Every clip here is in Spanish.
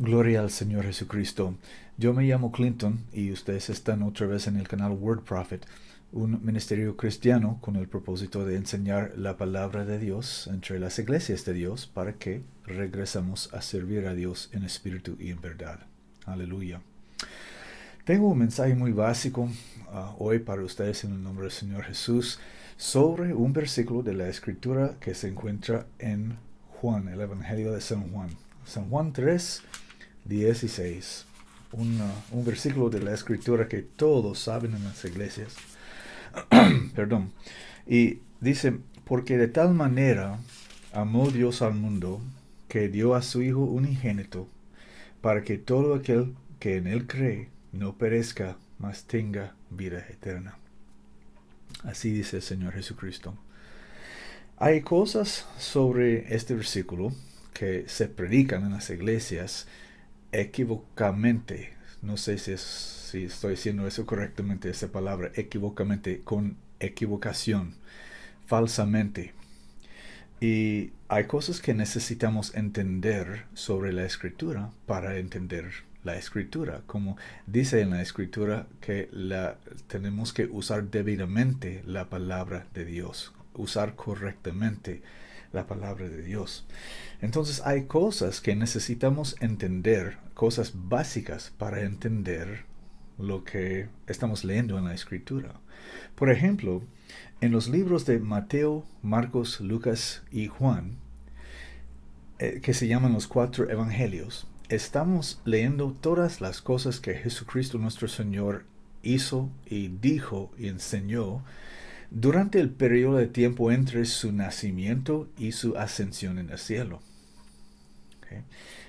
Gloria al Señor Jesucristo. Yo me llamo Clinton y ustedes están otra vez en el canal Word Prophet, un ministerio cristiano con el propósito de enseñar la palabra de Dios entre las iglesias de Dios para que regresamos a servir a Dios en espíritu y en verdad. Aleluya. Tengo un mensaje muy básico uh, hoy para ustedes en el nombre del Señor Jesús sobre un versículo de la escritura que se encuentra en Juan, el Evangelio de San Juan. San Juan 3, 16, un, versículo de la escritura que todos saben en las iglesias. Perdón. Y dice, porque de tal manera amó Dios al mundo que dio a su Hijo unigénito, para que todo aquel que en Él cree no perezca, mas tenga vida eterna. Así dice el Señor Jesucristo. Hay cosas sobre este versículo que se predican en las iglesias equivocamente, no sé si, estoy diciendo eso correctamente, esa palabra, equivocamente, con equivocación, falsamente. Y hay cosas que necesitamos entender sobre la escritura para entender la escritura, como dice en la escritura que la, tenemos que usar debidamente la palabra de Dios, usar correctamente la palabra de Dios. Entonces hay cosas que necesitamos entender, cosas básicas para entender lo que estamos leyendo en la escritura. Por ejemplo, en los libros de Mateo, Marcos, Lucas y Juan, eh, que se llaman los cuatro evangelios, estamos leyendo todas las cosas que Jesucristo nuestro Señor hizo y dijo y enseñó durante el periodo de tiempo entre su nacimiento y su ascensión en el cielo.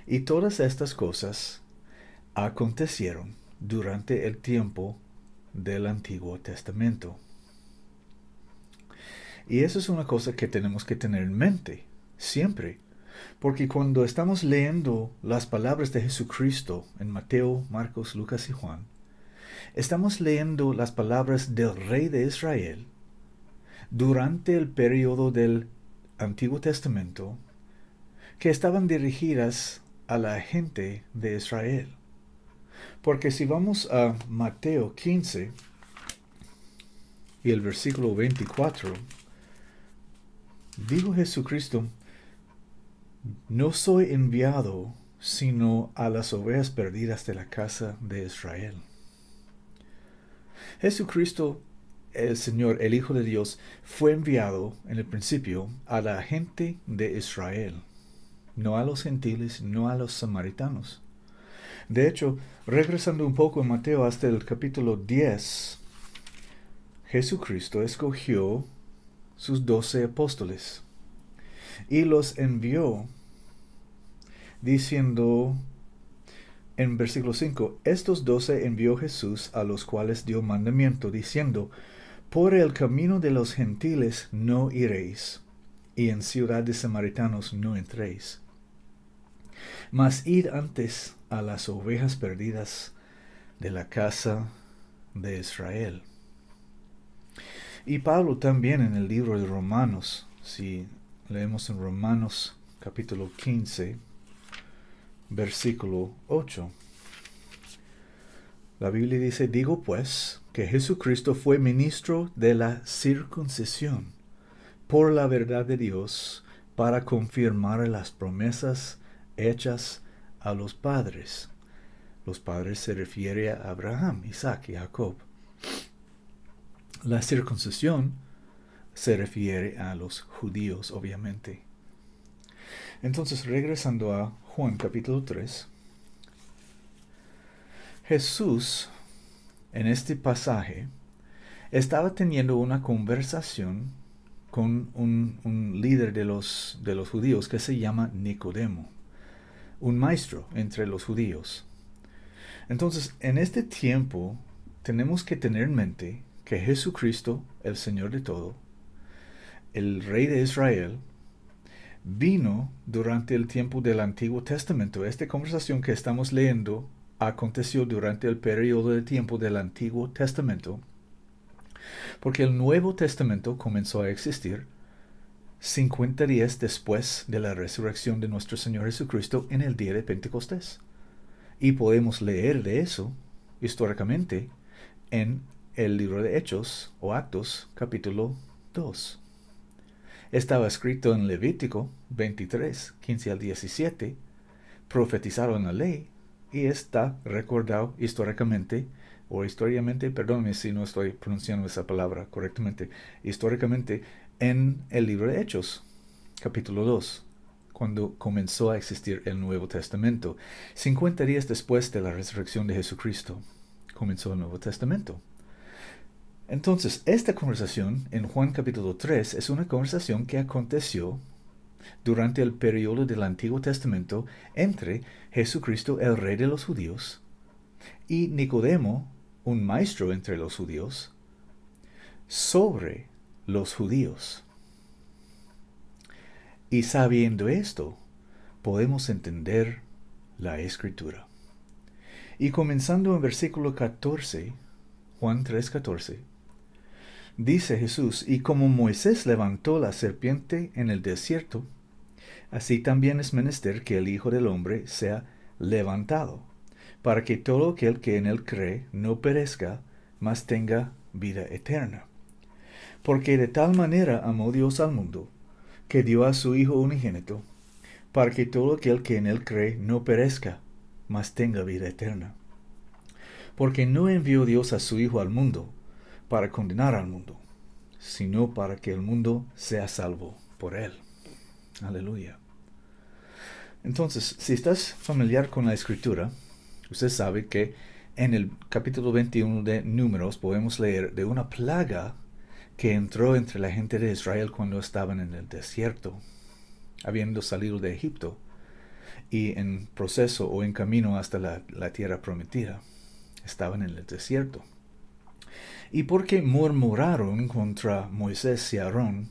Y todas estas cosas acontecieron durante el tiempo del Antiguo Testamento. Y eso es una cosa que tenemos que tener en mente siempre. Porque cuando estamos leyendo las palabras de Jesucristo en Mateo, Marcos, Lucas y Juan, estamos leyendo las palabras del Rey de Israel durante el periodo del Antiguo Testamento que estaban dirigidas a la gente de Israel. Porque si vamos a Mateo 15 y el versículo 24, dijo Jesucristo, no soy enviado sino a las ovejas perdidas de la casa de Israel. Jesucristo el Señor, el Hijo de Dios, fue enviado en el principio a la gente de Israel, no a los gentiles, no a los samaritanos. De hecho, regresando un poco en Mateo hasta el capítulo 10, Jesucristo escogió sus doce apóstoles y los envió diciendo en versículo 5, estos doce envió Jesús a los cuales dio mandamiento, diciendo, por el camino de los gentiles no iréis, y en ciudades samaritanos no entréis. Mas id antes a las ovejas perdidas de la casa de Israel. Y Pablo también en el libro de Romanos, si leemos en Romanos capítulo 15, versículo 8, la Biblia dice, digo pues, que Jesucristo fue ministro de la circuncisión por la verdad de Dios para confirmar las promesas hechas a los padres. Los padres se refiere a Abraham, Isaac y Jacob. La circuncisión se refiere a los judíos, obviamente. Entonces, regresando a Juan capítulo 3, Jesús en este pasaje, estaba teniendo una conversación con un, líder de los, de los judíos que se llama Nicodemo, un maestro entre los judíos. Entonces, en este tiempo, tenemos que tener en mente que Jesucristo, el Señor de todo, el Rey de Israel, vino durante el tiempo del Antiguo Testamento. Esta conversación que estamos leyendo aconteció durante el periodo de tiempo del Antiguo Testamento, porque el Nuevo Testamento comenzó a existir 50 días después de la resurrección de nuestro Señor Jesucristo en el día de Pentecostés. Y podemos leer de eso históricamente en el libro de Hechos o Actos capítulo 2. Estaba escrito en Levítico 23, 15 al 17, profetizaron la ley y está recordado históricamente o históricamente, perdóname si no estoy pronunciando esa palabra correctamente, históricamente en el libro de Hechos, capítulo 2, cuando comenzó a existir el Nuevo Testamento. 50 días después de la resurrección de Jesucristo, comenzó el Nuevo Testamento. Entonces, esta conversación en Juan capítulo 3 es una conversación que aconteció durante el periodo del Antiguo Testamento entre Jesucristo, el Rey de los Judíos, y Nicodemo, un maestro entre los judíos, sobre los judíos. Y sabiendo esto, podemos entender la escritura. Y comenzando en versículo 14, Juan 3:14, Dice Jesús, y como Moisés levantó la serpiente en el desierto, así también es menester que el Hijo del Hombre sea levantado, para que todo aquel que en él cree no perezca, mas tenga vida eterna. Porque de tal manera amó Dios al mundo, que dio a su Hijo unigénito, para que todo aquel que en él cree no perezca, mas tenga vida eterna. Porque no envió Dios a su Hijo al mundo para condenar al mundo, sino para que el mundo sea salvo por él. Aleluya. Entonces, si estás familiar con la escritura, usted sabe que en el capítulo 21 de Números podemos leer de una plaga que entró entre la gente de Israel cuando estaban en el desierto, habiendo salido de Egipto y en proceso o en camino hasta la, la tierra prometida. Estaban en el desierto y porque murmuraron contra Moisés y Aarón,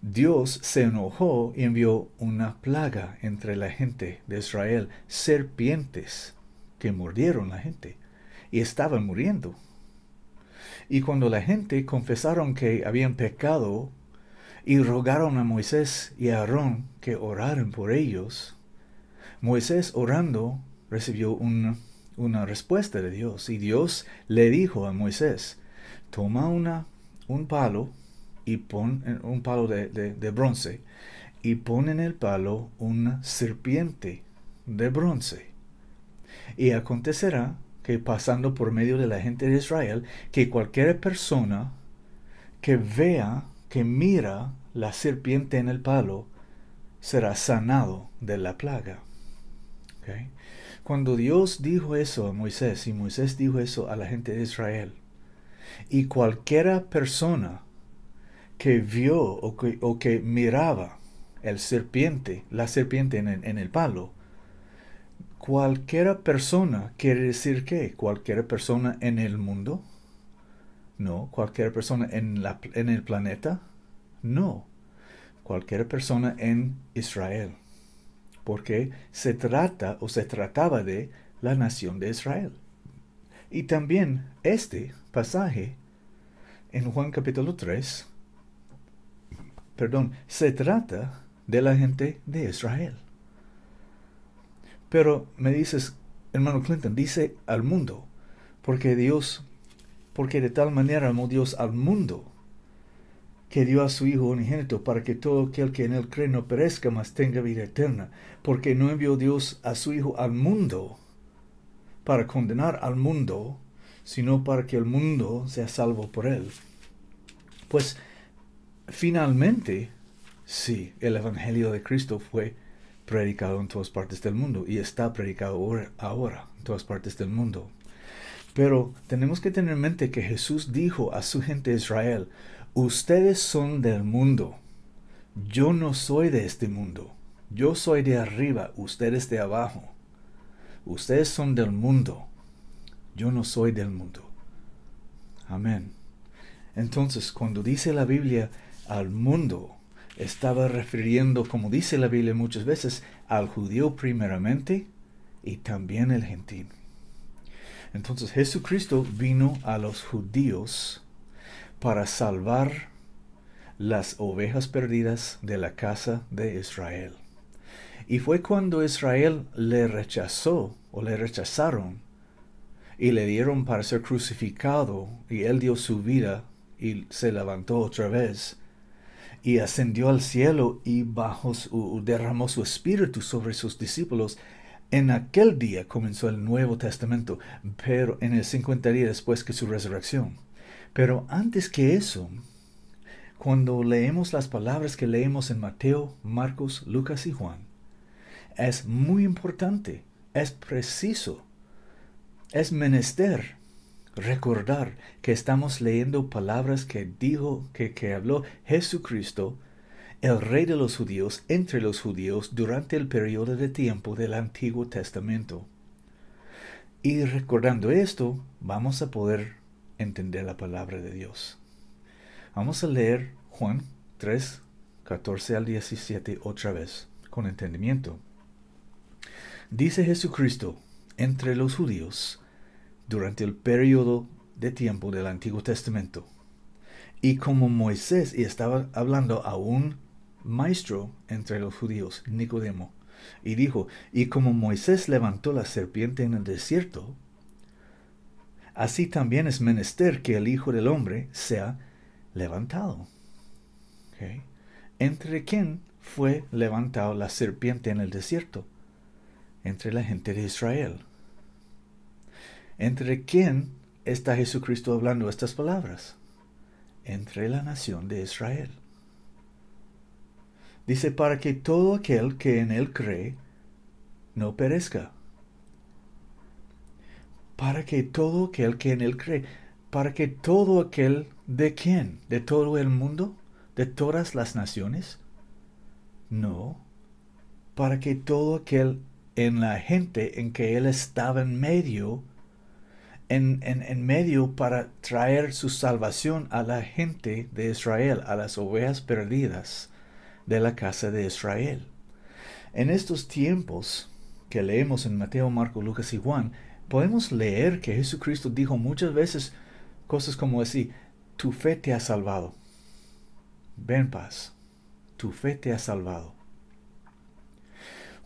Dios se enojó y envió una plaga entre la gente de Israel, serpientes que mordieron la gente y estaban muriendo. Y cuando la gente confesaron que habían pecado y rogaron a Moisés y Aarón que oraran por ellos, Moisés orando recibió una respuesta de Dios y Dios le dijo a Moisés, toma una, un palo y pon un palo de, bronce y pon en el palo una serpiente de bronce. Y acontecerá que pasando por medio de la gente de Israel, que cualquier persona que vea, que mira la serpiente en el palo, será sanado de la plaga. Cuando Dios dijo eso a Moisés y Moisés dijo eso a la gente de Israel, y cualquiera persona que vio o que, miraba el serpiente, la serpiente en, el palo, cualquiera persona quiere decir que ¿Cualquiera persona en el mundo, no, ¿Cualquiera persona en, en el planeta, no, Cualquiera persona en Israel, porque se trata o se trataba de la nación de Israel. Y también este pasaje en Juan capítulo 3, perdón, se trata de la gente de Israel. Pero me dices, hermano Clinton, dice al mundo, porque Dios, porque de tal manera amó Dios al mundo, que dio a su Hijo unigénito para que todo aquel que en él cree no perezca, mas tenga vida eterna, porque no envió Dios a su Hijo al mundo para condenar al mundo, sino para que el mundo sea salvo por él. Pues finalmente, sí, el Evangelio de Cristo fue predicado en todas partes del mundo y está predicado ahora en todas partes del mundo. Pero tenemos que tener en mente que Jesús dijo a su gente de Israel, ustedes son del mundo, yo no soy de este mundo, yo soy de arriba, ustedes de abajo ustedes son del mundo, yo no soy del mundo. Amén. Entonces, cuando dice la Biblia al mundo, estaba refiriendo, como dice la Biblia muchas veces, al judío primeramente y también al gentil. Entonces Jesucristo vino a los judíos para salvar las ovejas perdidas de la casa de Israel. Y fue cuando Israel le rechazó o le rechazaron y le dieron para ser crucificado y él dio su vida y se levantó otra vez y ascendió al cielo y bajó derramó su espíritu sobre sus discípulos. En aquel día comenzó el Nuevo Testamento, pero en el 50 días después que su resurrección. Pero antes que eso, cuando leemos las palabras que leemos en Mateo, Marcos, Lucas y Juan, es muy importante, es preciso, es menester recordar que estamos leyendo palabras que dijo, que, habló Jesucristo, el rey de los judíos, entre los judíos, durante el periodo de tiempo del Antiguo Testamento. Y recordando esto, vamos a poder entender la palabra de Dios. Vamos a leer Juan 3, 14 al 17 otra vez, con entendimiento. Dice Jesucristo, entre los judíos, durante el periodo de tiempo del Antiguo Testamento. Y como Moisés, y estaba hablando a un maestro entre los judíos, Nicodemo, y dijo, y como Moisés levantó la serpiente en el desierto, así también es menester que el Hijo del Hombre sea levantado. ¿Entre quién fue levantado la serpiente en el desierto? entre la gente de Israel. ¿Entre quién está Jesucristo hablando estas palabras? Entre la nación de Israel. Dice, para que todo aquel que en él cree no perezca. Para que todo aquel que en él cree, para que todo aquel de quién, de todo el mundo, de todas las naciones, no, para que todo aquel en la gente en que él estaba en medio, en, medio para traer su salvación a la gente de Israel, a las ovejas perdidas de la casa de Israel. En estos tiempos que leemos en Mateo, Marco, Lucas y Juan, podemos leer que Jesucristo dijo muchas veces cosas como así, tu fe te ha salvado. Ven paz, tu fe te ha salvado.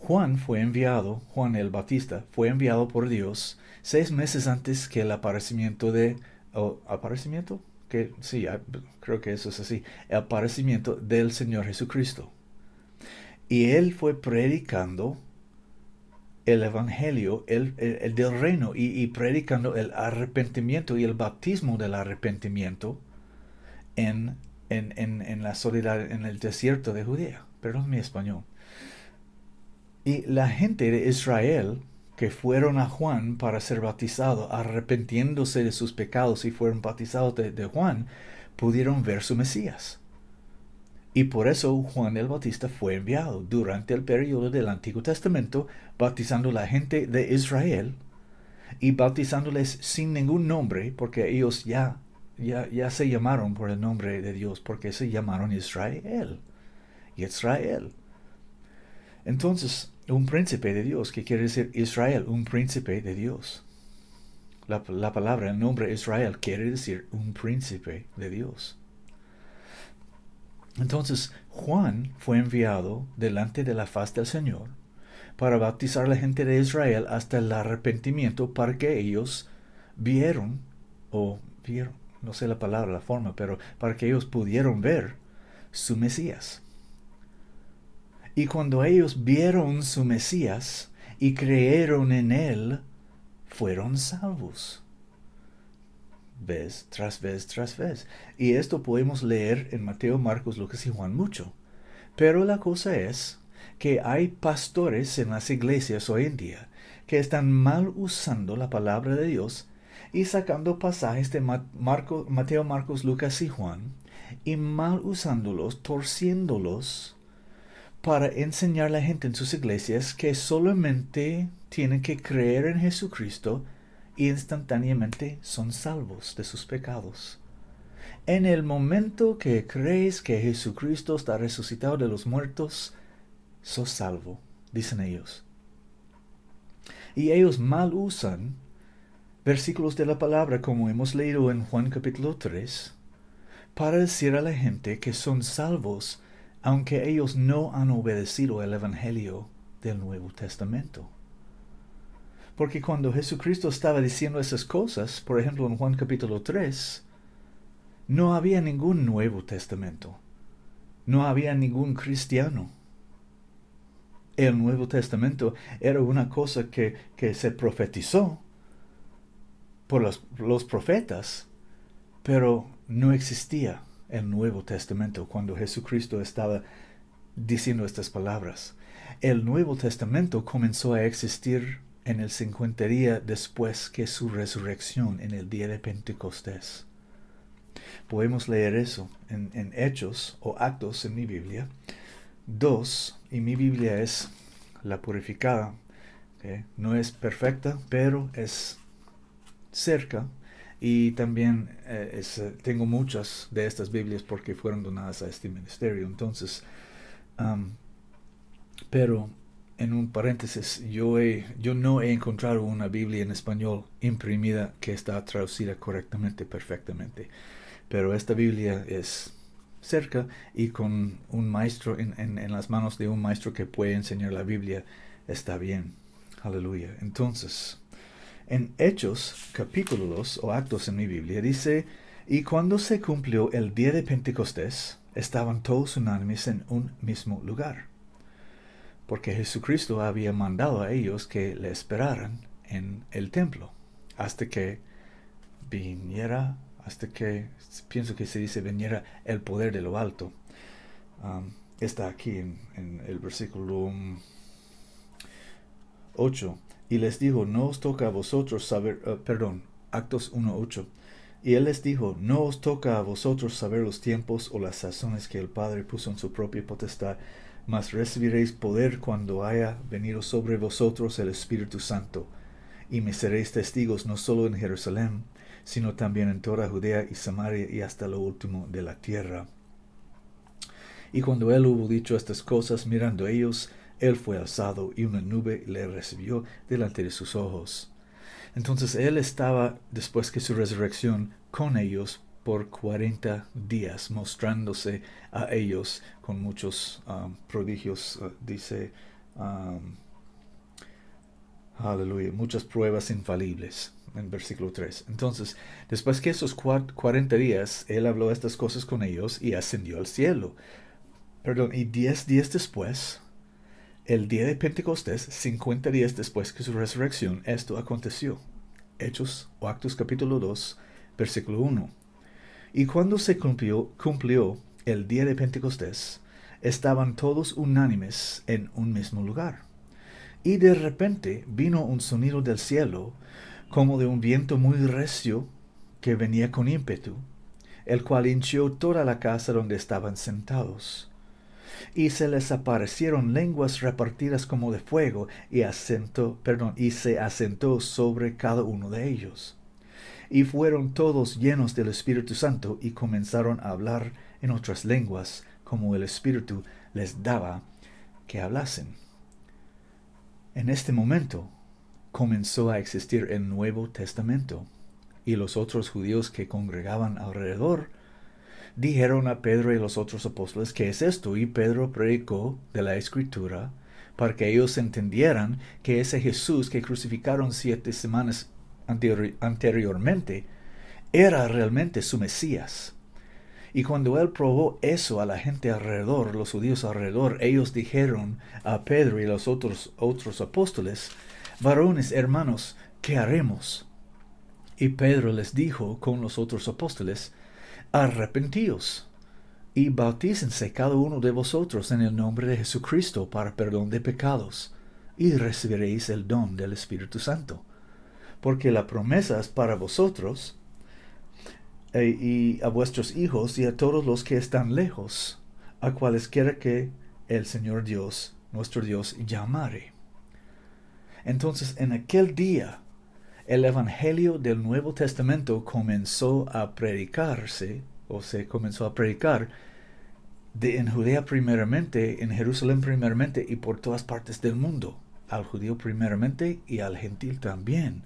Juan fue enviado, Juan el Batista, fue enviado por Dios seis meses antes que el aparecimiento de... ¿Aparecimiento? Que, sí, ah, creo que eso es así. El aparecimiento del Señor Jesucristo. Y él fue predicando el evangelio, el, del reino, y, predicando el arrepentimiento y el bautismo del arrepentimiento en, en, en la soledad, en el desierto de Judea. Perdón mi español. Y la gente de Israel que fueron a Juan para ser bautizado, arrepentiéndose de sus pecados y fueron bautizados de, Juan, pudieron ver su Mesías. Y por eso Juan el Bautista fue enviado durante el periodo del Antiguo Testamento, bautizando la gente de Israel y bautizándoles sin ningún nombre, porque ellos ya, ya, se llamaron por el nombre de Dios, porque se llamaron Israel. y Israel. Entonces, un príncipe de Dios, que quiere decir Israel, un príncipe de Dios. La, palabra, el nombre Israel quiere decir un príncipe de Dios. Entonces Juan fue enviado delante de la faz del Señor para bautizar a la gente de Israel hasta el arrepentimiento para que ellos vieron, o vieron, no sé la palabra, la forma, pero para que ellos pudieron ver su Mesías. Y cuando ellos vieron su Mesías y creyeron en él, fueron salvos. Vez tras vez tras vez. Y esto podemos leer en Mateo, Marcos, Lucas y Juan mucho. Pero la cosa es que hay pastores en las iglesias hoy en día que están mal usando la palabra de Dios y sacando pasajes de Mateo, Marcos, Lucas y Juan y mal usándolos, torciéndolos para enseñar a la gente en sus iglesias que solamente tienen que creer en Jesucristo y instantáneamente son salvos de sus pecados. En el momento que creéis que Jesucristo está resucitado de los muertos, sos salvo, dicen ellos. Y ellos mal usan versículos de la palabra como hemos leído en Juan capítulo 3 para decir a la gente que son salvos aunque ellos no han obedecido el Evangelio del Nuevo Testamento. Porque cuando Jesucristo estaba diciendo esas cosas, por ejemplo en Juan capítulo 3, no había ningún Nuevo Testamento, no había ningún cristiano. El Nuevo Testamento era una cosa que, se profetizó por los profetas, pero no existía el Nuevo Testamento, cuando Jesucristo estaba diciendo estas palabras. El Nuevo Testamento comenzó a existir en el 50 día después que su resurrección en el día de Pentecostés. Podemos leer eso en, Hechos o Actos en mi Biblia. Dos, y mi Biblia es la purificada. No es perfecta, pero es cerca y también eh, eh, tengo muchas de estas Biblias porque fueron donadas a este ministerio. Entonces, pero en un paréntesis, yo, yo no he encontrado una Biblia en español imprimida que está traducida correctamente, perfectamente. Pero esta Biblia es cerca y con un maestro, en, en, en las manos de un maestro que puede enseñar la Biblia, está bien. Aleluya. Entonces, en Hechos, capítulos o actos en mi Biblia, dice, y cuando se cumplió el día de Pentecostés, estaban todos unánimes en un mismo lugar, porque Jesucristo había mandado a ellos que le esperaran en el templo, hasta que viniera, hasta que, pienso que se dice, viniera el poder de lo alto. Um, está aquí en, en el versículo 8 y les dijo, no os toca a vosotros saber, eh, perdón, Actos 1.8. Y él les dijo, no os toca a vosotros saber los tiempos o las sazones que el Padre puso en su propia potestad, mas recibiréis poder cuando haya venido sobre vosotros el Espíritu Santo, y me seréis testigos no solo en Jerusalén, sino también en toda Judea y Samaria y hasta lo último de la tierra. Y cuando él hubo dicho estas cosas, mirando ellos, él fue alzado y una nube le recibió delante de sus ojos. Entonces Él estaba, después que su resurrección, con ellos por cuarenta días, mostrándose a ellos con muchos um, prodigios, uh, dice, um, aleluya, muchas pruebas infalibles en versículo 3. Entonces, después que esos 40 días, él habló estas cosas con ellos y ascendió al cielo. Perdón, y diez días después, el día de Pentecostés, 50 días después que su resurrección, esto aconteció. Hechos o Actos capítulo 2, versículo 1. Y cuando se cumplió, cumplió el día de Pentecostés, estaban todos unánimes en un mismo lugar. Y de repente vino un sonido del cielo, como de un viento muy recio que venía con ímpetu, el cual hinchió toda la casa donde estaban sentados y se les aparecieron lenguas repartidas como de fuego, y, asentó, perdón, y se asentó sobre cada uno de ellos. Y fueron todos llenos del Espíritu Santo y comenzaron a hablar en otras lenguas, como el Espíritu les daba que hablasen. En este momento comenzó a existir el Nuevo Testamento, y los otros judíos que congregaban alrededor dijeron a Pedro y los otros apóstoles, ¿qué es esto? Y Pedro predicó de la escritura para que ellos entendieran que ese Jesús que crucificaron siete semanas anteriormente era realmente su Mesías. Y cuando él probó eso a la gente alrededor, los judíos alrededor, ellos dijeron a Pedro y los otros, otros apóstoles, varones, hermanos, ¿qué haremos? Y Pedro les dijo con los otros apóstoles, arrepentíos y bautícense cada uno de vosotros en el nombre de Jesucristo para perdón de pecados, y recibiréis el don del Espíritu Santo. Porque la promesa es para vosotros eh, y a vuestros hijos y a todos los que están lejos, a cualesquiera que el Señor Dios, nuestro Dios, llamare. Entonces en aquel día el Evangelio del Nuevo Testamento comenzó a predicarse, o se comenzó a predicar, de, en Judea primeramente, en Jerusalén primeramente y por todas partes del mundo, al judío primeramente y al gentil también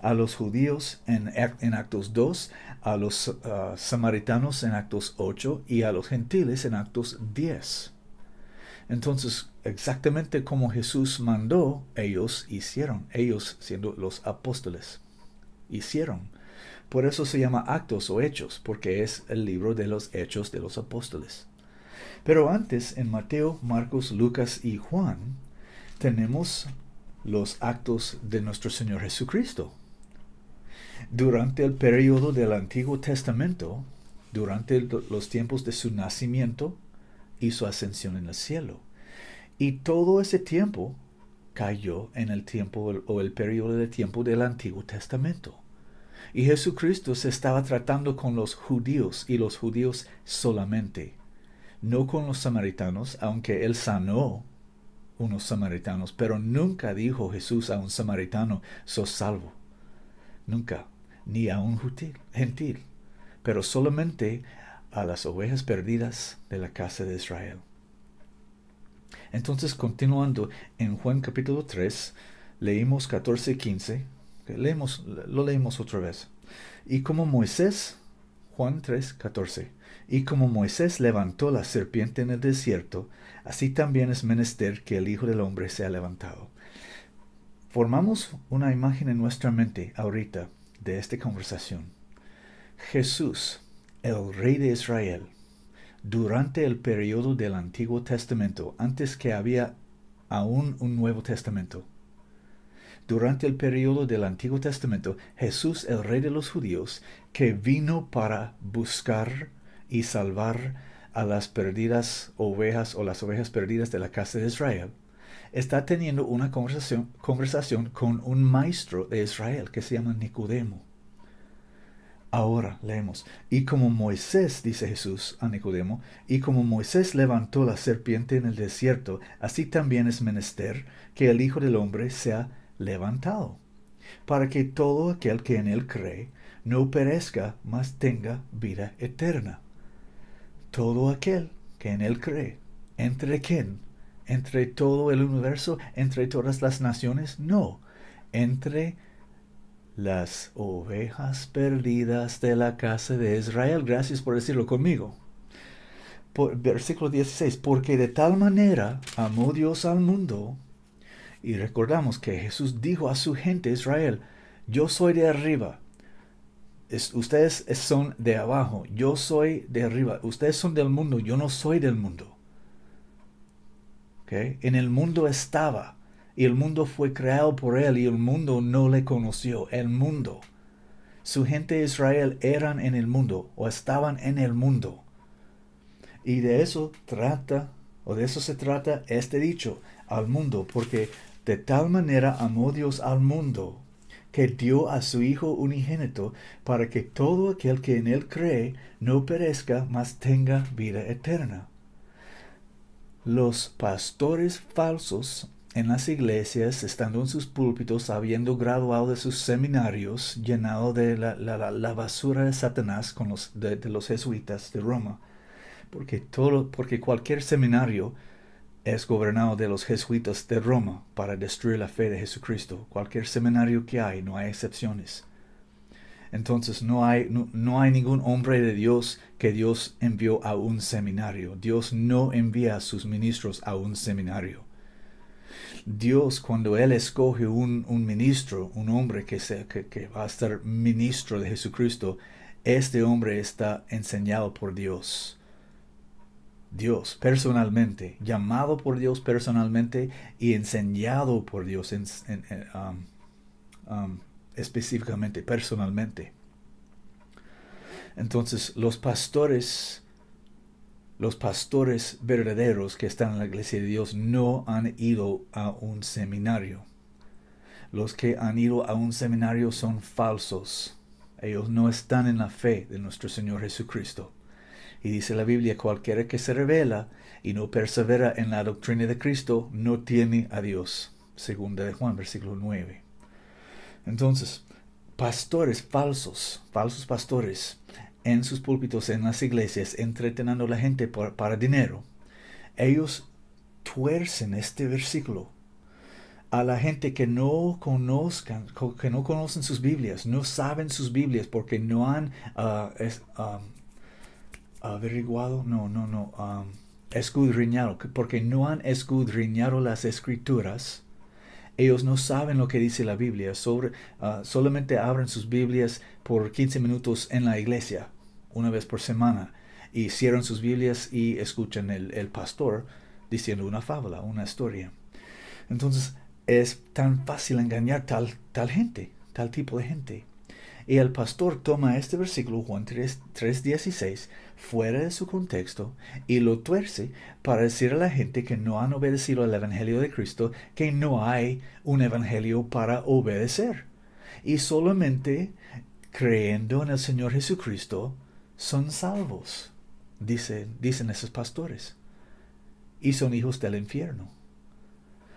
a los judíos en, en, Actos 2, a los ah, samaritanos en Actos 8 y a los gentiles en Actos 10. Entonces, exactamente como Jesús mandó, ellos hicieron, ellos siendo los apóstoles, hicieron. Por eso se llama actos o hechos, porque es el libro de los hechos de los apóstoles. Pero antes, en Mateo, Marcos, Lucas y Juan, tenemos los actos de nuestro Señor Jesucristo. Durante el periodo del Antiguo Testamento, durante los tiempos de su nacimiento, su ascensión en el cielo. Y todo ese tiempo cayó en el tiempo o el periodo de tiempo del Antiguo Testamento. Y Jesucristo se estaba tratando con los judíos y los judíos solamente, no con los samaritanos, aunque él sanó unos samaritanos, pero nunca dijo Jesús a un samaritano, sos salvo. Nunca, ni a un gentil, pero solamente a las ovejas perdidas de la casa de Israel. Entonces, continuando en Juan capítulo 3, leímos 14 y 15. Leemos, lo leemos otra vez. Y como Moisés, Juan 3, 14. Y como Moisés levantó la serpiente en el desierto, así también es menester que el Hijo del Hombre sea levantado. Formamos una imagen en nuestra mente ahorita de esta conversación. Jesús el rey de Israel durante el periodo del Antiguo Testamento, antes que había aún un Nuevo Testamento. Durante el periodo del Antiguo Testamento, Jesús, el rey de los judíos, que vino para buscar y salvar a las perdidas ovejas o las ovejas perdidas de la casa de Israel, está teniendo una conversación, conversación con un maestro de Israel que se llama Nicodemo. Ahora leemos, y como Moisés, dice Jesús a Nicodemo, y como Moisés levantó la serpiente en el desierto, así también es menester que el Hijo del Hombre sea levantado, para que todo aquel que en él cree no perezca, mas tenga vida eterna. Todo aquel que en él cree, ¿entre quién? ¿Entre todo el universo? ¿Entre todas las naciones? No, entre las ovejas perdidas de la casa de Israel. Gracias por decirlo conmigo. versículo 16. Porque de tal manera amó Dios al mundo. Y recordamos que Jesús dijo a su gente Israel, yo soy de arriba. ustedes son de abajo. Yo soy de arriba. Ustedes son del mundo. Yo no soy del mundo. ¿Okay? En el mundo estaba y el mundo fue creado por él y el mundo no le conoció. El mundo. Su gente de Israel eran en el mundo o estaban en el mundo. Y de eso trata, o de eso se trata este dicho, al mundo, porque de tal manera amó Dios al mundo que dio a su Hijo unigénito para que todo aquel que en él cree no perezca, mas tenga vida eterna. Los pastores falsos en las iglesias, estando en sus púlpitos, habiendo graduado de sus seminarios, llenado de la, basura de Satanás con los, de, los jesuitas de Roma. Porque, todo, porque cualquier seminario es gobernado de los jesuitas de Roma para destruir la fe de Jesucristo. Cualquier seminario que hay, no hay excepciones. Entonces no hay, no hay ningún hombre de Dios que Dios envió a un seminario. Dios no envía a sus ministros a un seminario. Dios cuando Él escoge un, ministro, un hombre que, que, va a ser ministro de Jesucristo, este hombre está enseñado por Dios. Dios personalmente, llamado por Dios personalmente y enseñado por Dios um, um, específicamente, personalmente. Entonces los pastores los pastores verdaderos que están en la iglesia de Dios no han ido a un seminario. Los que han ido a un seminario son falsos. Ellos no están en la fe de nuestro Señor Jesucristo. Y dice la Biblia, cualquiera que se revela y no persevera en la doctrina de Cristo, no tiene a Dios. Segunda de Juan, versículo 9. Entonces, pastores falsos, falsos pastores, en sus púlpitos, en las iglesias, entreteniendo a la gente para dinero, ellos tuercen este versículo a la gente que no conozcan, que no conocen sus Biblias, no saben sus Biblias porque no han ah, ah, averiguado, no, no, no, ah, escudriñado, porque no han escudriñado las escrituras ellos no saben lo que dice la Biblia, sobre, ah, solamente abren sus Biblias por 15 minutos en la iglesia, una vez por semana, y cierran sus Biblias y escuchan el, pastor diciendo una fábula, una historia. Entonces es tan fácil engañar tal, tal gente, tal tipo de gente. Y el pastor toma este versículo, Juan 3.16, 3, fuera de su contexto y lo tuerce para decir a la gente que no han obedecido al Evangelio de Cristo que no hay un Evangelio para obedecer. Y solamente creyendo en el Señor Jesucristo son salvos, dicen, dicen esos pastores. Y son hijos del infierno.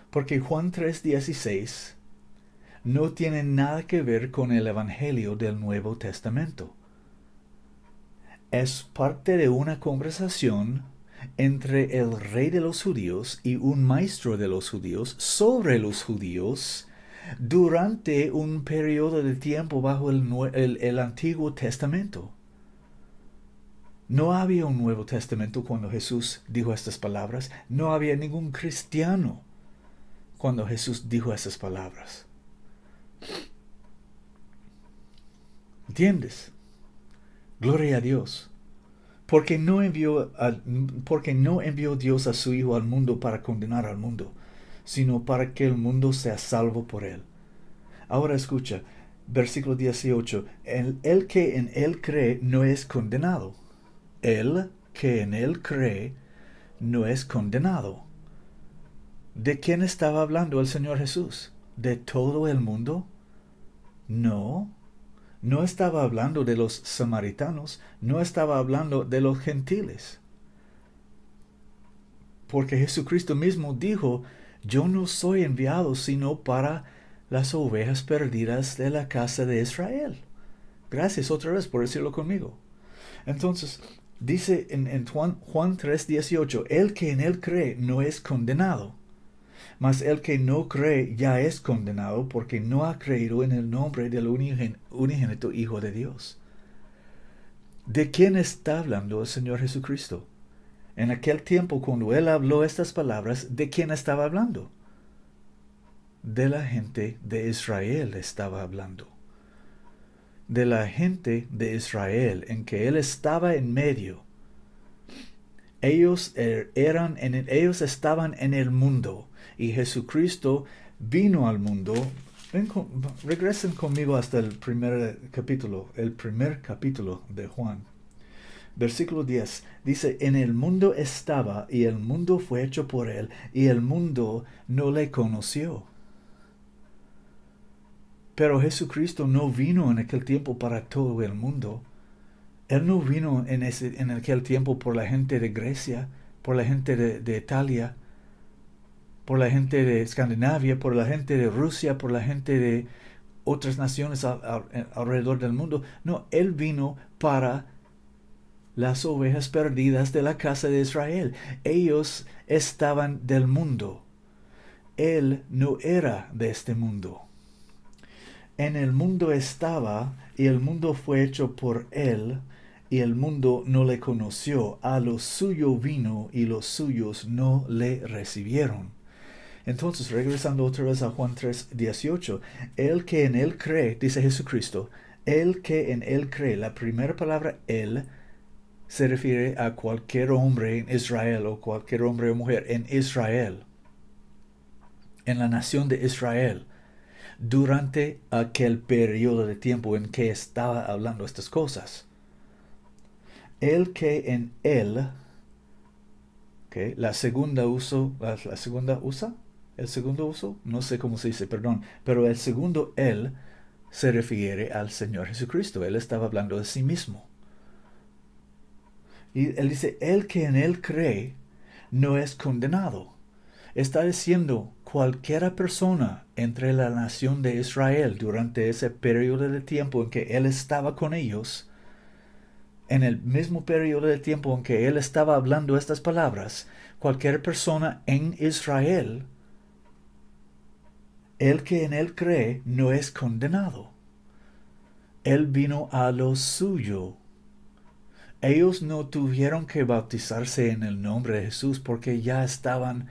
Porque Juan 3:16 no tiene nada que ver con el Evangelio del Nuevo Testamento es parte de una conversación entre el rey de los judíos y un maestro de los judíos sobre los judíos durante un periodo de tiempo bajo el, Antiguo Testamento. No había un Nuevo Testamento cuando Jesús dijo estas palabras. No había ningún cristiano cuando Jesús dijo estas palabras. ¿Entiendes? Gloria a Dios. Porque no, envió porque no envió Dios a su Hijo al mundo para condenar al mundo, sino para que el mundo sea salvo por él. Ahora escucha, versículo 18, el que en él cree no es condenado. El que en él cree no es condenado. ¿De quién estaba hablando el Señor Jesús? ¿De todo el mundo? No no estaba hablando de los samaritanos, no estaba hablando de los gentiles. Porque Jesucristo mismo dijo, yo no soy enviado sino para las ovejas perdidas de la casa de Israel. Gracias otra vez por decirlo conmigo. Entonces, dice en, Juan, Juan 3:18, el que en él cree no es condenado mas el que no cree ya es condenado porque no ha creído en el nombre del unigénito Hijo de Dios. ¿De quién está hablando el Señor Jesucristo? En aquel tiempo cuando Él habló estas palabras, ¿de quién estaba hablando? De la gente de Israel estaba hablando. De la gente de Israel en que Él estaba en medio. Ellos, er-, eran, en, ellos estaban en el mundo y Jesucristo vino al mundo. regresen conmigo hasta el primer eh, capítulo, el primer capítulo de Juan. Versículo 10 dice, en el mundo estaba y el mundo fue hecho por él y el mundo no le conoció. Pero Jesucristo no vino en aquel tiempo para todo el mundo. Él no vino en, ese, en aquel tiempo por la gente de Grecia, por la gente de Italia, por la gente de Escandinavia, por la gente de Rusia, por la gente de otras naciones alrededor del mundo. No, Él vino para las ovejas perdidas de la casa de Israel. Ellos estaban del mundo. Él no era de este mundo. En el mundo estaba y el mundo fue hecho por Él y el mundo no le conoció. A lo suyo vino y los suyos no le recibieron. Entonces, regresando otra vez a Juan 3, 18, el que en él cree, dice Jesucristo, el que en él cree, la primera palabra él se refiere a cualquier hombre en Israel o cualquier hombre o mujer en Israel, en la nación de Israel, durante aquel periodo de tiempo en que estaba hablando estas cosas. El que en él, que la segunda uso, la segunda usa, el segundo uso, no sé cómo se dice, perdón, pero el segundo él se refiere al Señor Jesucristo. Él estaba hablando de sí mismo. Y él dice, el que en él cree no es condenado. Está diciendo, cualquiera persona entre la nación de Israel durante ese periodo de tiempo en que él estaba con ellos, en el mismo periodo de tiempo en que él estaba hablando estas palabras, cualquier persona en Israel el que en él cree no es condenado. Él vino a lo suyo. Ellos no tuvieron que bautizarse en el nombre de Jesús porque ya estaban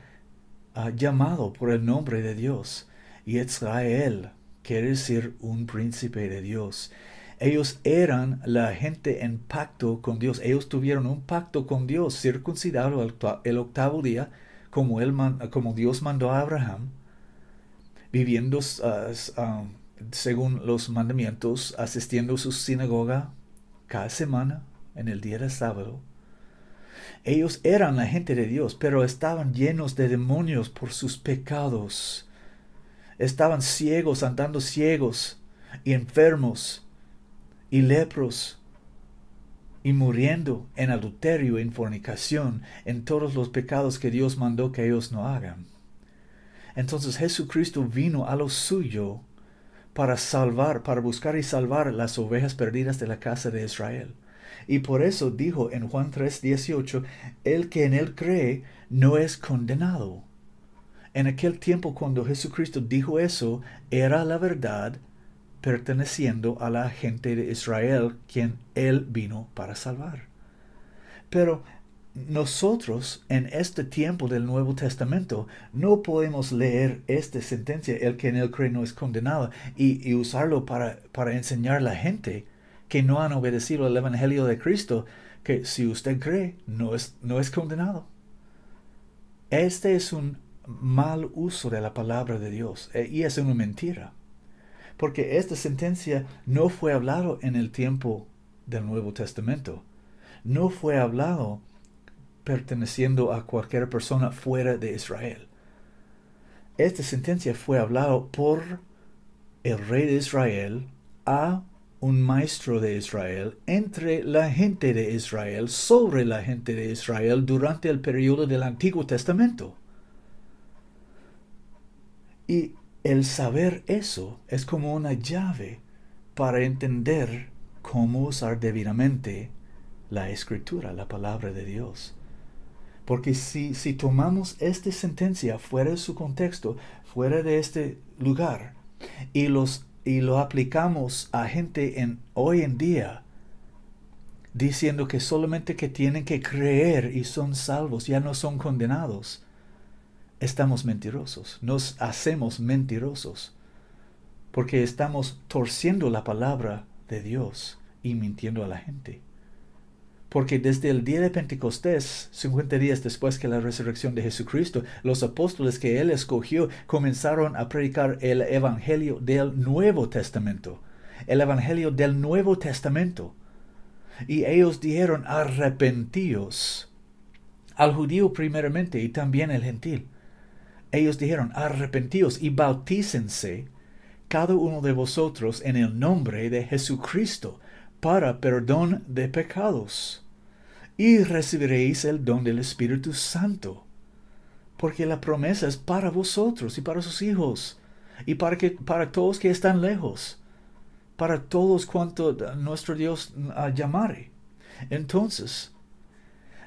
ah, llamados por el nombre de Dios. Y Israel quiere decir un príncipe de Dios. Ellos eran la gente en pacto con Dios. Ellos tuvieron un pacto con Dios, circuncidado el octavo día, como, como Dios mandó a Abraham viviendo um, según los mandamientos, asistiendo a su sinagoga cada semana en el día de sábado. Ellos eran la gente de Dios, pero estaban llenos de demonios por sus pecados. Estaban ciegos, andando ciegos, y enfermos, y lepros, y muriendo en adulterio, en fornicación, en todos los pecados que Dios mandó que ellos no hagan. Entonces Jesucristo vino a lo suyo para salvar, para buscar y salvar las ovejas perdidas de la casa de Israel. Y por eso dijo en Juan 3:18, el que en él cree no es condenado. En aquel tiempo cuando Jesucristo dijo eso, era la verdad perteneciendo a la gente de Israel, quien él vino para salvar. Pero nosotros en este tiempo del Nuevo Testamento no podemos leer esta sentencia, el que en él cree no es condenado, y, usarlo para, enseñar a la gente que no han obedecido el Evangelio de Cristo, que si usted cree, no es, no es condenado. Este es un mal uso de la palabra de Dios eh, y es una mentira, porque esta sentencia no fue hablado en el tiempo del Nuevo Testamento, no fue hablado perteneciendo a cualquier persona fuera de Israel. Esta sentencia fue hablada por el rey de Israel a un maestro de Israel entre la gente de Israel sobre la gente de Israel durante el periodo del Antiguo Testamento. Y el saber eso es como una llave para entender cómo usar debidamente la escritura, la palabra de Dios. Porque si, si tomamos esta sentencia fuera de su contexto, fuera de este lugar, y, los, y lo aplicamos a gente en, hoy en día, diciendo que solamente que tienen que creer y son salvos, ya no son condenados, estamos mentirosos, nos hacemos mentirosos, porque estamos torciendo la palabra de Dios y mintiendo a la gente. Porque desde el día de Pentecostés, 50 días después que la resurrección de Jesucristo, los apóstoles que él escogió comenzaron a predicar el Evangelio del Nuevo Testamento. El Evangelio del Nuevo Testamento. Y ellos dijeron arrepentíos al judío primeramente y también al gentil. Ellos dijeron arrepentíos y bautícense cada uno de vosotros en el nombre de Jesucristo para perdón de pecados, y recibiréis el don del Espíritu Santo, porque la promesa es para vosotros y para sus hijos, y para, que, para todos que están lejos, para todos cuanto nuestro Dios llamare. Entonces,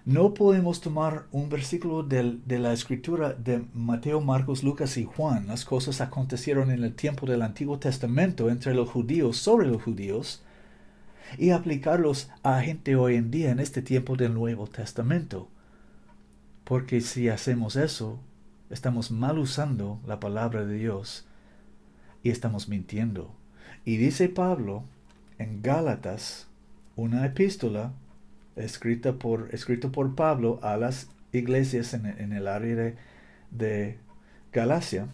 no podemos tomar un versículo de la escritura de Mateo, Marcos, Lucas y Juan. Las cosas acontecieron en el tiempo del Antiguo Testamento entre los judíos sobre los judíos y aplicarlos a gente hoy en día en este tiempo del Nuevo Testamento. Porque si hacemos eso, estamos mal usando la palabra de Dios y estamos mintiendo. Y dice Pablo en Gálatas, una epístola escrita por, escrito por Pablo a las iglesias en, el área de, de Galacia,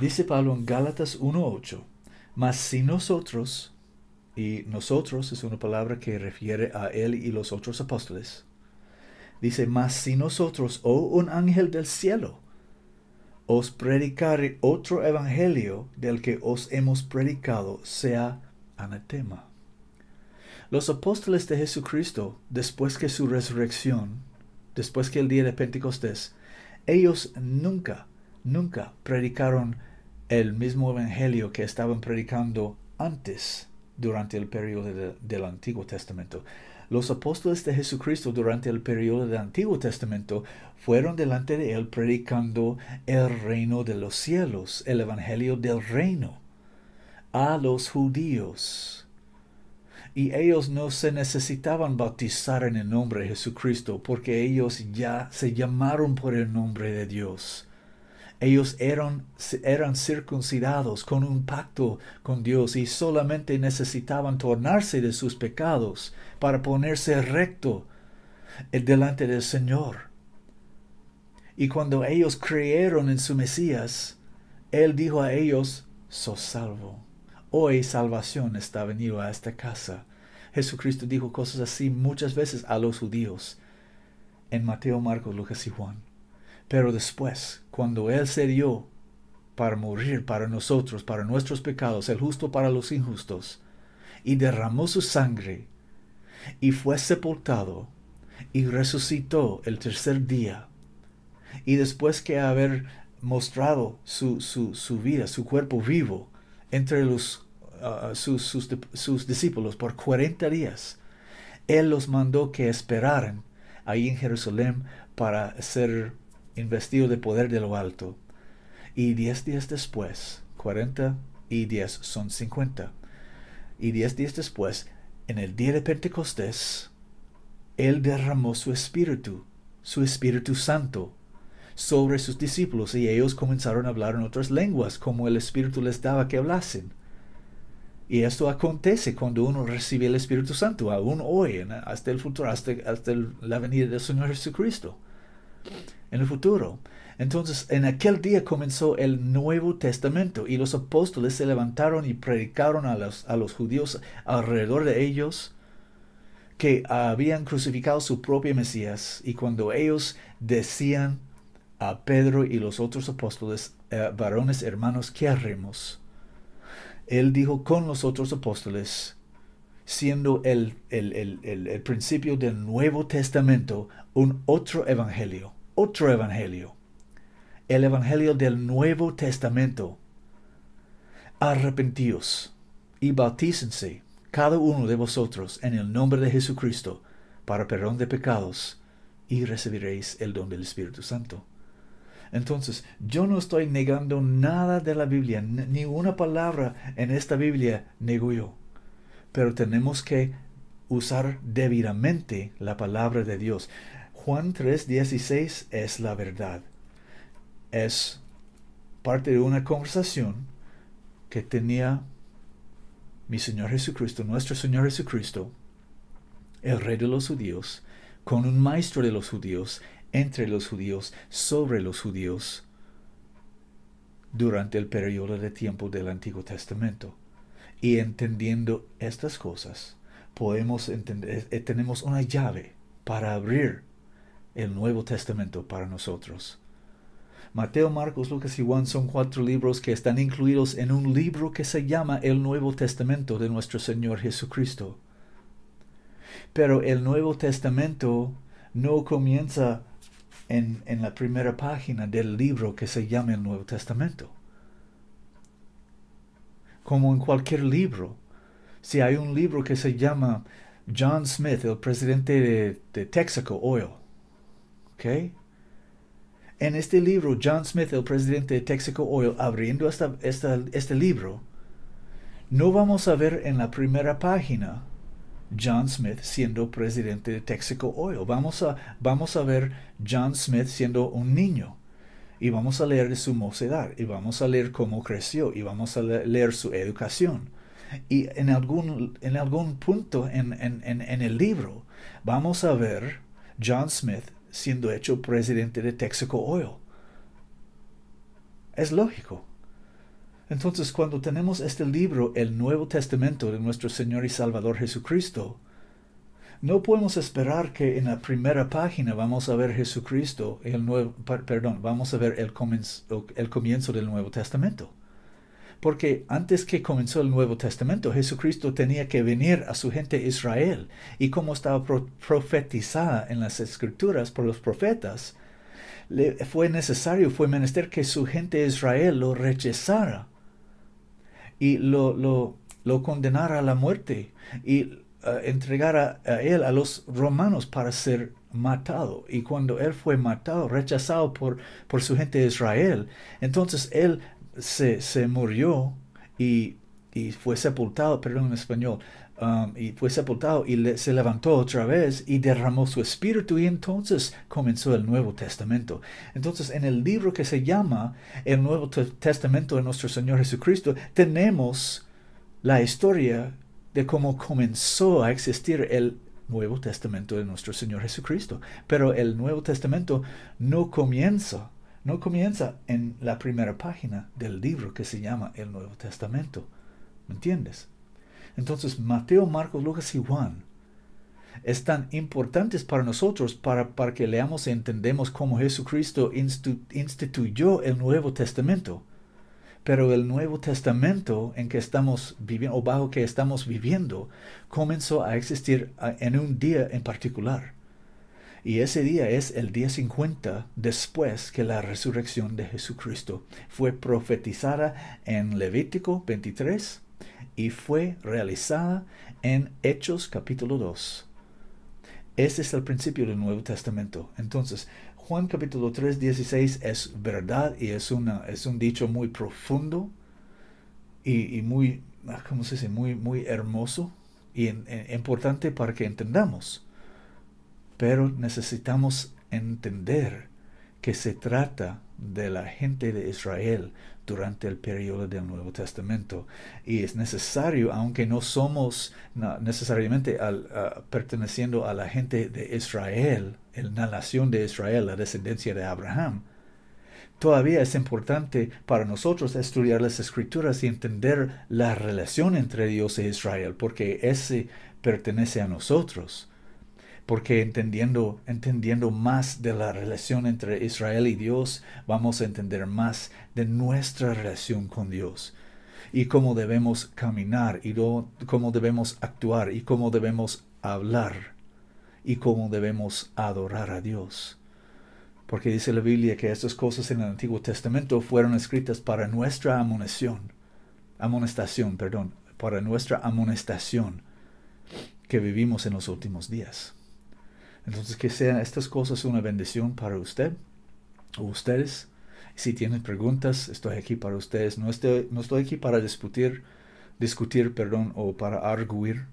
dice Pablo en Gálatas 1.8, mas si nosotros y nosotros es una palabra que refiere a él y los otros apóstoles. Dice, mas si nosotros o oh, un ángel del cielo os predicare otro evangelio del que os hemos predicado, sea anatema. Los apóstoles de Jesucristo, después que su resurrección, después que el día de Pentecostés, ellos nunca, nunca predicaron el mismo evangelio que estaban predicando antes durante el periodo del Antiguo Testamento. Los apóstoles de Jesucristo durante el periodo del Antiguo Testamento fueron delante de él predicando el reino de los cielos, el evangelio del reino, a los judíos. Y ellos no se necesitaban bautizar en el nombre de Jesucristo porque ellos ya se llamaron por el nombre de Dios. Ellos eran, eran circuncidados con un pacto con Dios y solamente necesitaban tornarse de sus pecados para ponerse recto delante del Señor. Y cuando ellos creyeron en su Mesías, Él dijo a ellos, sos salvo. Hoy salvación está venido a esta casa. Jesucristo dijo cosas así muchas veces a los judíos en Mateo, Marcos, Lucas y Juan. Pero después, cuando Él se dio para morir para nosotros, para nuestros pecados, el justo para los injustos, y derramó su sangre, y fue sepultado, y resucitó el tercer día, y después que haber mostrado su, su, su vida, su cuerpo vivo, entre los, ah, ah, sus, sus, sus discípulos por cuarenta días, Él los mandó que esperaran ahí en Jerusalén para ser investido de poder de lo alto. Y diez días después, cuarenta y diez son cincuenta. Y diez días después, en el día de Pentecostés, Él derramó su espíritu, su Espíritu Santo, sobre sus discípulos y ellos comenzaron a hablar en otras lenguas como el Espíritu les daba que hablasen. Y esto acontece cuando uno recibe el Espíritu Santo, aún hoy, hasta el futuro, hasta, hasta la venida del Señor Jesucristo en el futuro. Entonces, en aquel día comenzó el Nuevo Testamento y los apóstoles se levantaron y predicaron a los, a los judíos alrededor de ellos que habían crucificado su propio Mesías. Y cuando ellos decían a Pedro y los otros apóstoles, eh, varones hermanos, ¿qué haremos? Él dijo con los otros apóstoles, siendo el, el, el principio del Nuevo Testamento, un otro evangelio otro evangelio, el evangelio del Nuevo Testamento. Arrepentíos y bautícense cada uno de vosotros en el nombre de Jesucristo para perdón de pecados y recibiréis el don del Espíritu Santo. Entonces, yo no estoy negando nada de la Biblia, ni una palabra en esta Biblia nego yo. Pero tenemos que usar debidamente la palabra de Dios. Juan 3:16 es la verdad. Es parte de una conversación que tenía mi Señor Jesucristo, nuestro Señor Jesucristo, el rey de los judíos, con un maestro de los judíos, entre los judíos, sobre los judíos, durante el periodo de tiempo del Antiguo Testamento. Y entendiendo estas cosas, podemos entender, eh, tenemos una llave para abrir el Nuevo Testamento para nosotros. Mateo, Marcos, Lucas y Juan son cuatro libros que están incluidos en un libro que se llama el Nuevo Testamento de nuestro Señor Jesucristo. Pero el Nuevo Testamento no comienza en, la primera página del libro que se llama el Nuevo Testamento. Como en cualquier libro, si hay un libro que se llama John Smith, el presidente de, de Texaco Oil, ¿ok? En este libro, John Smith, el presidente de Texaco Oil, abriendo este libro, no vamos a ver en la primera página John Smith siendo presidente de Texaco Oil. Vamos a, vamos a ver John Smith siendo un niño y vamos a leer su mocedad y vamos a leer cómo creció y vamos a leer su educación. Y en algún, en algún punto en el libro vamos a ver John Smith siendo hecho presidente de Texaco Oil. Es lógico. Entonces, cuando tenemos este libro, el Nuevo Testamento de nuestro Señor y Salvador Jesucristo, no podemos esperar que en la primera página vamos a ver Jesucristo, el nuevo, perdón, vamos a ver el comienzo, el comienzo del Nuevo Testamento. Porque antes que comenzó el Nuevo Testamento, Jesucristo tenía que venir a su gente Israel. Y como estaba profetizada en las escrituras por los profetas, le fue necesario, fue menester que su gente Israel lo rechazara y lo, condenara a la muerte y eh, entregara a él a los romanos para ser matado. Y cuando él fue matado, rechazado por, por su gente Israel, entonces él se, murió y, fue sepultado, perdón en español, um, y fue sepultado y se levantó otra vez y derramó su espíritu y entonces comenzó el Nuevo Testamento. Entonces en el libro que se llama el Nuevo Testamento de nuestro Señor Jesucristo tenemos la historia de cómo comenzó a existir el Nuevo Testamento de nuestro Señor Jesucristo. Pero el Nuevo Testamento no comienza no comienza en la primera página del libro que se llama el Nuevo Testamento. ¿Me entiendes? Entonces, Mateo, Marcos, Lucas y Juan están importantes para nosotros para, para que leamos y entendamos cómo Jesucristo instituyó el Nuevo Testamento. Pero el Nuevo Testamento en que estamos viviendo o bajo que estamos viviendo comenzó a existir en un día en particular. Y ese día es el día 50 después que la resurrección de Jesucristo fue profetizada en Levítico 23 y fue realizada en Hechos capítulo 2. Ese es el principio del Nuevo Testamento. Entonces, Juan capítulo 3, 16 es verdad y es, una, es un dicho muy profundo y, muy, ah, ¿cómo se dice? Muy, muy hermoso y importante para que entendamos pero necesitamos entender que se trata de la gente de Israel durante el periodo del Nuevo Testamento y es necesario, aunque no somos necesariamente perteneciendo a la gente de Israel, la nación de Israel, la descendencia de Abraham, todavía es importante para nosotros estudiar las escrituras y entender la relación entre Dios e Israel, porque ese pertenece a nosotros porque entendiendo, entendiendo más de la relación entre Israel y Dios, vamos a entender más de nuestra relación con Dios y cómo debemos caminar y cómo debemos actuar y cómo debemos hablar y cómo debemos adorar a Dios. Porque dice la Biblia que estas cosas en el Antiguo Testamento fueron escritas para nuestra amonestación, amonestación, perdón, para nuestra amonestación que vivimos en los últimos días. Entonces, que sean estas cosas una bendición para usted o ustedes. Si tienen preguntas, estoy aquí para ustedes. No estoy, no estoy aquí para discutir, discutir, perdón, o para arguir.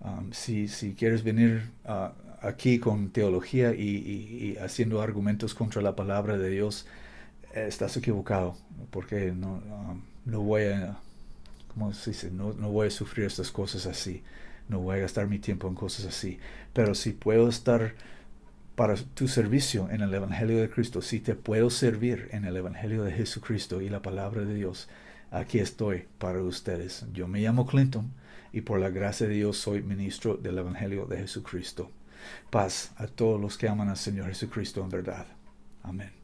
Um, si, si, quieres venir uh, aquí con teología y, haciendo argumentos contra la palabra de Dios, eh, estás equivocado, porque no, um, voy no voy a sufrir estas cosas así no voy a gastar mi tiempo en cosas así. Pero si puedo estar para tu servicio en el Evangelio de Cristo, si te puedo servir en el Evangelio de Jesucristo y la palabra de Dios, aquí estoy para ustedes. Yo me llamo Clinton y por la gracia de Dios soy ministro del Evangelio de Jesucristo. Paz a todos los que aman al Señor Jesucristo en verdad. Amén.